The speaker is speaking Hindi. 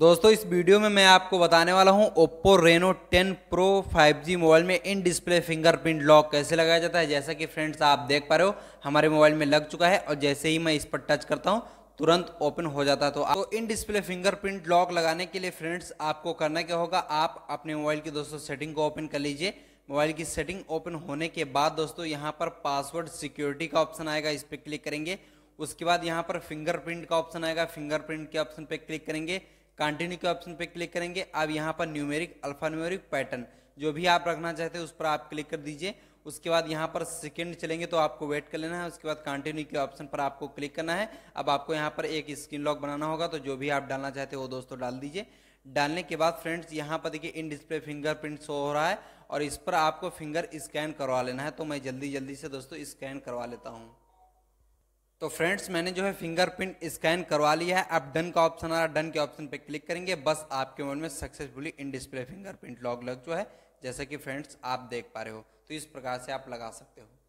दोस्तों इस वीडियो में मैं आपको बताने वाला हूं Oppo Reno 10 pro 5G mobile में इन डिस्प्ले फिंगरप्रिंट लॉक कैसे लगाया जाता है जैसा कि फ्रेंड्स आप देख पा रहे हो हमारे मोबाइल में लग चुका है और जैसे ही मैं इस पर टच करता हूं तुरंत ओपन हो जाता है तो, तो इन डिस्प्ले फिंगरप्रिंट लॉक लगाने के लिए फ्रेंड्स आपको करना क्या होगा आप अपने मोबाइल की दोस्तों सेटिंग को ओपन कर लीजिए मोबाइल की सेटिंग ओपन होने के बाद दोस्तों यहाँ पर पासवर्ड सिक्योरिटी का ऑप्शन आएगा इस पर क्लिक करेंगे उसके बाद यहाँ पर फिंगरप्रिंट का ऑप्शन आएगा फिंगरप्रिंट के ऑप्शन पर क्लिक करेंगे कंटिन्यू के ऑप्शन पे क्लिक करेंगे अब यहाँ पर न्यूमेरिक अल्फा न्यूमेरिक पैटर्न जो भी आप रखना चाहते हैं उस पर आप क्लिक कर दीजिए उसके बाद यहाँ पर सेकंड चलेंगे तो आपको वेट कर लेना है उसके बाद कंटिन्यू के ऑप्शन पर आपको क्लिक करना है अब आपको यहाँ पर एक स्क्रीन लॉक बनाना होगा तो जो भी आप डालना चाहते हो दोस्तों डाल दीजिए डालने के बाद फ्रेंड्स यहाँ पर देखिए इन डिस्प्ले फिंगरप्रिंट शो हो रहा है और इस पर आपको फिंगर स्कैन करवा लेना है तो मैं जल्दी जल्दी से दोस्तों स्कैन करवा लेता हूँ तो फ्रेंड्स मैंने जो है फिंगरप्रिंट स्कैन करवा लिया है अब डन का ऑप्शन आ रहा है डन के ऑप्शन पे क्लिक करेंगे बस आपके मोबाइल में successfully in display fingerprint log लग जो है जैसा कि फ्रेंड्स आप देख पा रहे हो तो इस प्रकार से आप लगा सकते हो